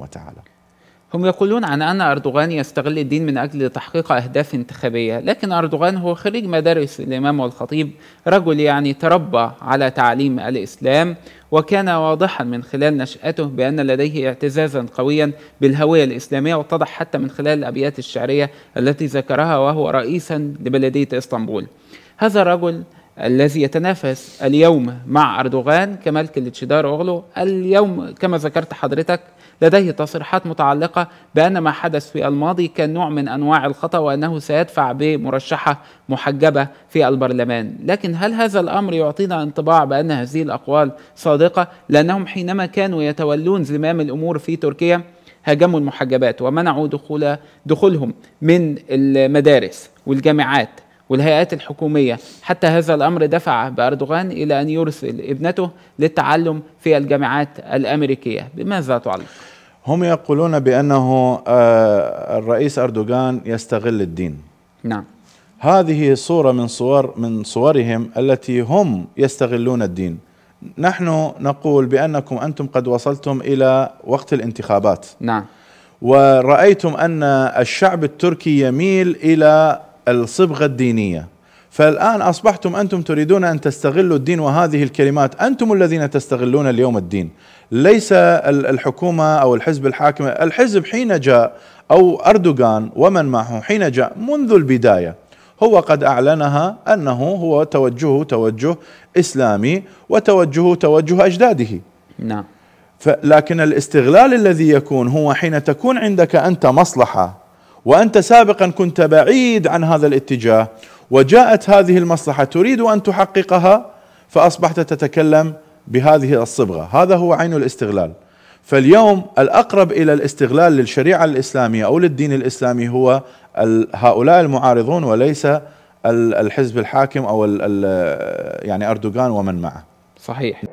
وتعالى هم يقولون عن أن أردوغان يستغل الدين من أجل تحقيق أهداف انتخابية لكن أردوغان هو خريج مدارس الإمام والخطيب رجل يعني تربى على تعليم الإسلام وكان واضحا من خلال نشأته بأن لديه اعتزازا قويا بالهوية الإسلامية واتضح حتى من خلال الأبيات الشعرية التي ذكرها وهو رئيسا لبلدية إسطنبول هذا الرجل الذي يتنافس اليوم مع أردوغان كمال كليتشدار أوغلو اليوم كما ذكرت حضرتك لديه تصريحات متعلقة بأن ما حدث في الماضي كان نوع من أنواع الخطأ وأنه سيدفع بمرشحة محجبة في البرلمان لكن هل هذا الأمر يعطينا انطباع بأن هذه الأقوال صادقة لأنهم حينما كانوا يتولون زمام الأمور في تركيا هاجموا المحجبات ومنعوا دخول دخولهم من المدارس والجامعات والهيئات الحكومية حتى هذا الأمر دفع بأردوغان إلى أن يرسل ابنته للتعلم في الجامعات الأمريكية بماذا تعلق؟ هم يقولون بأنه آه، الرئيس أردوغان يستغل الدين نعم هذه صورة من صور من صورهم التي هم يستغلون الدين نحن نقول بأنكم أنتم قد وصلتم إلى وقت الانتخابات نعم ورأيتم أن الشعب التركي يميل إلى الصبغة الدينية فالآن أصبحتم أنتم تريدون أن تستغلوا الدين وهذه الكلمات أنتم الذين تستغلون اليوم الدين ليس الحكومة أو الحزب الحاكم الحزب حين جاء أو أردوغان ومن معه حين جاء منذ البداية هو قد أعلنها أنه هو توجهه توجه إسلامي وتوجهه توجه أجداده نعم لكن الاستغلال الذي يكون هو حين تكون عندك أنت مصلحة وانت سابقا كنت بعيد عن هذا الاتجاه وجاءت هذه المصلحه تريد ان تحققها فاصبحت تتكلم بهذه الصبغه، هذا هو عين الاستغلال. فاليوم الاقرب الى الاستغلال للشريعه الاسلاميه او للدين الاسلامي هو هؤلاء المعارضون وليس الحزب الحاكم او يعني اردوغان ومن معه. صحيح.